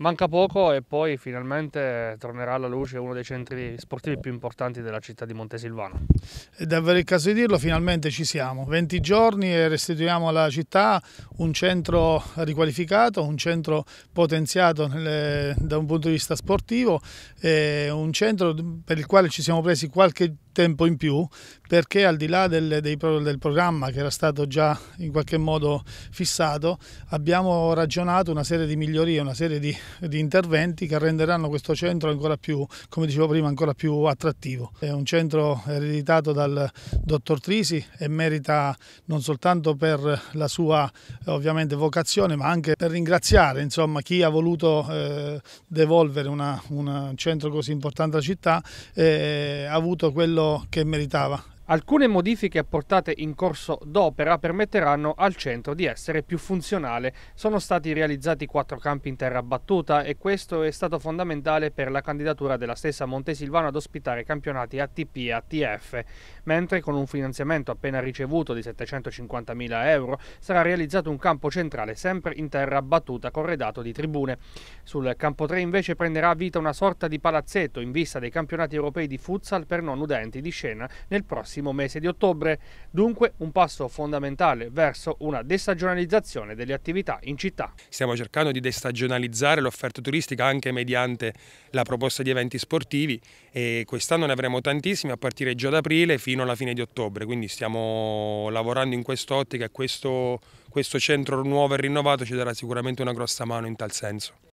Manca poco e poi finalmente tornerà alla luce uno dei centri sportivi più importanti della città di Montesilvano. È davvero il caso di dirlo, finalmente ci siamo. 20 giorni e restituiamo alla città un centro riqualificato, un centro potenziato nel, da un punto di vista sportivo, un centro per il quale ci siamo presi qualche tempo in più perché al di là del, dei, del, programma che era stato già in qualche modo fissato abbiamo ragionato una serie di migliorie, una serie di di interventi che renderanno questo centro ancora più, come dicevo prima, ancora più attrattivo. È un centro ereditato dal dottor Trisi e merita non soltanto per la sua eh, ovviamente vocazione ma anche per ringraziare insomma, chi ha voluto eh, devolvere un centro così importante alla città eh, ha avuto quello che meritava. Alcune modifiche apportate in corso d'opera permetteranno al centro di essere più funzionale. Sono stati realizzati quattro campi in terra battuta e questo è stato fondamentale per la candidatura della stessa Montesilvano ad ospitare campionati ATP e ATF, mentre con un finanziamento appena ricevuto di 750.000 euro sarà realizzato un campo centrale sempre in terra battuta corredato di tribune. Sul campo 3 invece prenderà vita una sorta di palazzetto in vista dei campionati europei di futsal per non udenti di scena nel prossimo prossimo mese di ottobre, dunque un passo fondamentale verso una destagionalizzazione delle attività in città. Stiamo cercando di destagionalizzare l'offerta turistica anche mediante la proposta di eventi sportivi e quest'anno ne avremo tantissimi a partire già da aprile fino alla fine di ottobre, quindi stiamo lavorando in quest'ottica e questo, questo centro nuovo e rinnovato ci darà sicuramente una grossa mano in tal senso.